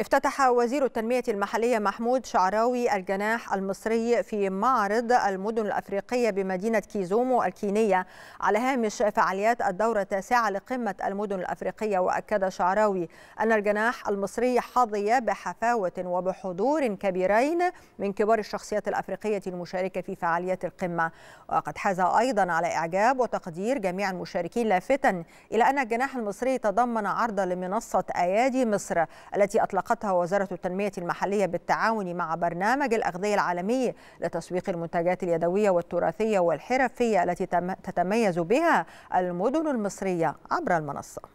افتتح وزير التنمية المحلية محمود شعراوي الجناح المصري في معرض المدن الأفريقية بمدينة كيزومو الكينية على هامش فعاليات الدورة التاسعة لقمة المدن الأفريقية وأكد شعراوي أن الجناح المصري حظي بحفاوة وبحضور كبيرين من كبار الشخصيات الأفريقية المشاركة في فعاليات القمة وقد حاز أيضا على إعجاب وتقدير جميع المشاركين لافتا إلى أن الجناح المصري تضمن عرض لمنصة أيادي مصر التي أطلق أطلقتها وزارة التنمية المحلية بالتعاون مع برنامج الأغذية العالمي لتسويق المنتجات اليدوية والتراثية والحرفية التي تتميز بها المدن المصرية عبر المنصة